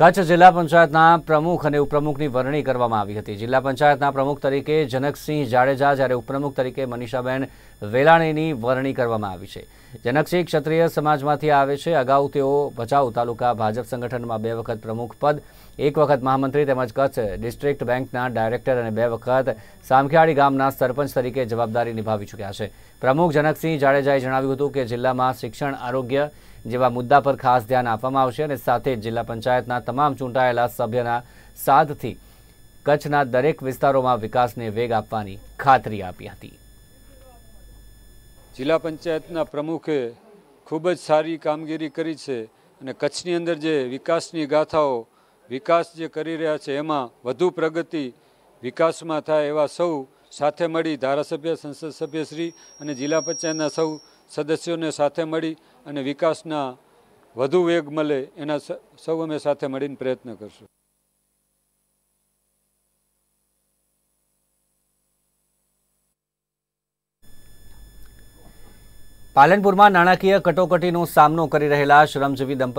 કચ્છ જિલ્લા પંચાયતના પ્રમુખ અને ઉપપ્રમુખની વરણી કરવામાં આવી હતી જિલ્લા પંચાયતના પ્રમુખ તરીકે જનકસિંહ જાડેજા જ્યારે ઉપપ્રમુખ તરીકે મનીષાબેન વેલાણીની વરણી કરવામાં આવી છે જનકસિંહ ક્ષત્રિય સમાજમાંથી આવે છે અગાઉ તેઓ ભચાઉ તાલુકા ભાજપ સંગઠનમાં બે વખત પ્રમુખ પદ એક વખત મહામંત્રી તેમજ કચ્છ ડિસ્ટ્રિક્ટ બેંકના ડાયરેક્ટર અને બે વખત સામખિયાળી ગામના સરપંચ તરીકે જવાબદારી નિભાવી ચૂક્યા છે પ્રમુખ જનકસિંહ જાડેજાએ જણાવ્યું હતું કે જિલ્લામાં શિક્ષણ આરોગ્ય જેવા મુદ્દા પર ખાસ ધ્યાન આપવામાં આવશે અને સાથે જિલ્લા પંચાયતના તમામ ચૂંટાયેલા સભ્યના સાધથી કચ્છના દરેક વિસ્તારોમાં વિકાસને વેગ આપવાની ખાતરી આપી હતી જિલ્લા પંચાયતના પ્રમુખે ખૂબ જ સારી કામગીરી કરી છે અને કચ્છની અંદર જે વિકાસની ગાથાઓ વિકાસ જે કરી રહ્યા છે એમાં વધુ પ્રગતિ વિકાસમાં થાય એવા સૌ સાથે મળી ધારાસભ્ય સંસદ સભ્યશ્રી અને જિલ્લા પંચાયતના સૌ સદસ્યોને સાથે મળી અને વિકાસના વધુ વેગ મળે એના સૌ અમે સાથે મળીને પ્રયત્ન કરશું પાલનપુરમાં નાણાકીય કટોકટીનો સામનો કરી રહેલા શ્રમજીવી દંપતી